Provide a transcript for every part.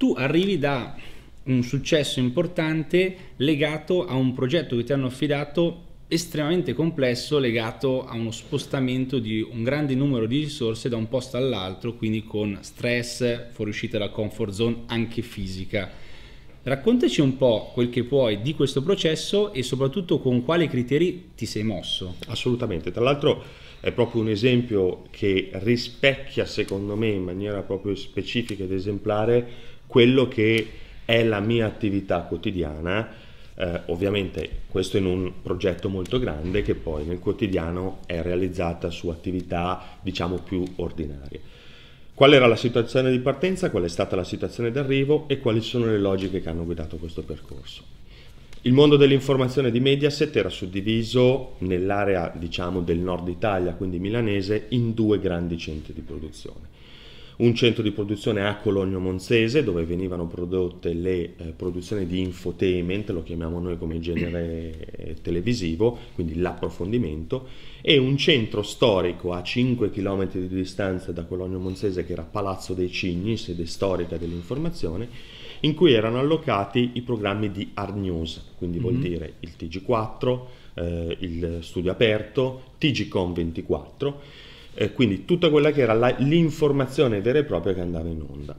tu arrivi da un successo importante legato a un progetto che ti hanno affidato estremamente complesso legato a uno spostamento di un grande numero di risorse da un posto all'altro, quindi con stress, fuoriuscita dalla comfort zone anche fisica. Raccontaci un po' quel che puoi di questo processo e soprattutto con quali criteri ti sei mosso. Assolutamente, tra l'altro è proprio un esempio che rispecchia secondo me in maniera proprio specifica ed esemplare quello che è la mia attività quotidiana, eh, ovviamente questo in un progetto molto grande che poi nel quotidiano è realizzata su attività diciamo più ordinarie. Qual era la situazione di partenza, qual è stata la situazione d'arrivo e quali sono le logiche che hanno guidato questo percorso. Il mondo dell'informazione di Mediaset era suddiviso nell'area diciamo, del nord Italia, quindi milanese, in due grandi centri di produzione un centro di produzione a Cologno Monzese dove venivano prodotte le eh, produzioni di infotainment, lo chiamiamo noi come genere eh, televisivo, quindi l'approfondimento, e un centro storico a 5 km di distanza da Cologno Monzese che era Palazzo dei Cigni, sede storica dell'informazione, in cui erano allocati i programmi di Art News, quindi mm-hmm. vuol dire il TG4, eh, il Studio Aperto, TGCOM 24 eh, quindi tutta quella che era la, l'informazione vera e propria che andava in onda.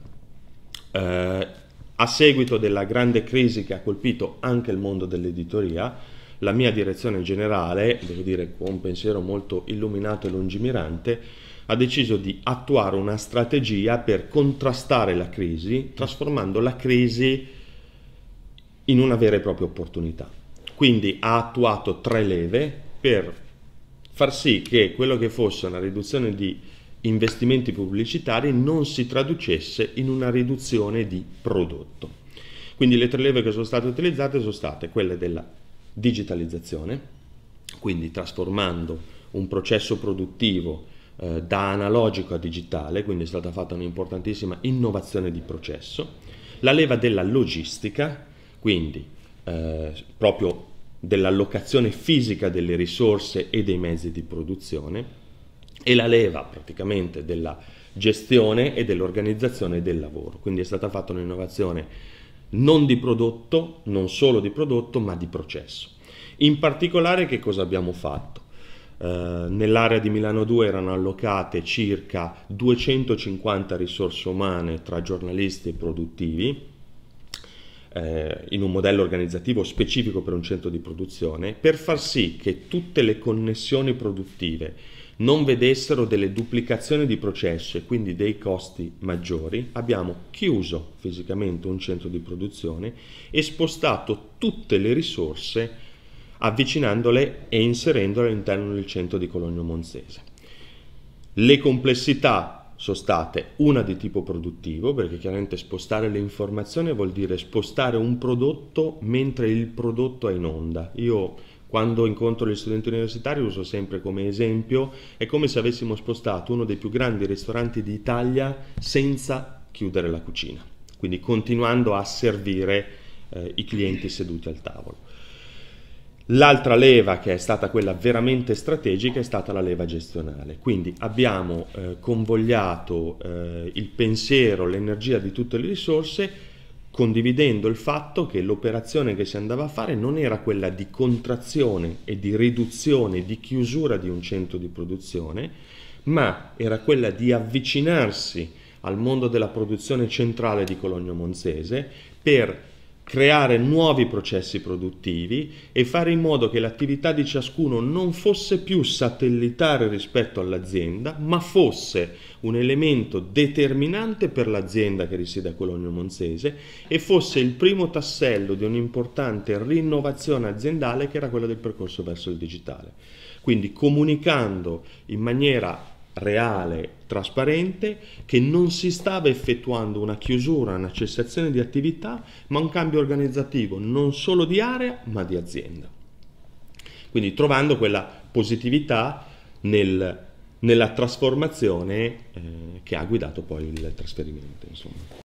Eh, a seguito della grande crisi che ha colpito anche il mondo dell'editoria, la mia direzione generale, devo dire con un pensiero molto illuminato e lungimirante, ha deciso di attuare una strategia per contrastare la crisi, trasformando la crisi in una vera e propria opportunità. Quindi ha attuato tre leve per far sì che quello che fosse una riduzione di investimenti pubblicitari non si traducesse in una riduzione di prodotto. Quindi le tre leve che sono state utilizzate sono state quelle della digitalizzazione, quindi trasformando un processo produttivo eh, da analogico a digitale, quindi è stata fatta un'importantissima innovazione di processo, la leva della logistica, quindi eh, proprio dell'allocazione fisica delle risorse e dei mezzi di produzione e la leva praticamente della gestione e dell'organizzazione del lavoro. Quindi è stata fatta un'innovazione non di prodotto, non solo di prodotto, ma di processo. In particolare che cosa abbiamo fatto? Eh, nell'area di Milano 2 erano allocate circa 250 risorse umane tra giornalisti e produttivi, eh, in un modello organizzativo specifico per un centro di produzione, per far sì che tutte le connessioni produttive non vedessero delle duplicazioni di processo e quindi dei costi maggiori, abbiamo chiuso fisicamente un centro di produzione e spostato tutte le risorse avvicinandole e inserendole all'interno del centro di Cologno Monzese. Le complessità sono state una di tipo produttivo, perché chiaramente spostare le informazioni vuol dire spostare un prodotto mentre il prodotto è in onda. Io quando incontro gli studenti universitari uso sempre come esempio, è come se avessimo spostato uno dei più grandi ristoranti d'Italia senza chiudere la cucina, quindi continuando a servire eh, i clienti seduti al tavolo. L'altra leva che è stata quella veramente strategica è stata la leva gestionale, quindi abbiamo eh, convogliato eh, il pensiero, l'energia di tutte le risorse condividendo il fatto che l'operazione che si andava a fare non era quella di contrazione e di riduzione, di chiusura di un centro di produzione, ma era quella di avvicinarsi al mondo della produzione centrale di Cologno Monzese per creare nuovi processi produttivi e fare in modo che l'attività di ciascuno non fosse più satellitare rispetto all'azienda, ma fosse un elemento determinante per l'azienda che risiede a Cologno Monzese e fosse il primo tassello di un'importante rinnovazione aziendale che era quella del percorso verso il digitale. Quindi comunicando in maniera reale, trasparente, che non si stava effettuando una chiusura, una cessazione di attività, ma un cambio organizzativo non solo di area, ma di azienda. Quindi trovando quella positività nel, nella trasformazione eh, che ha guidato poi il trasferimento. Insomma.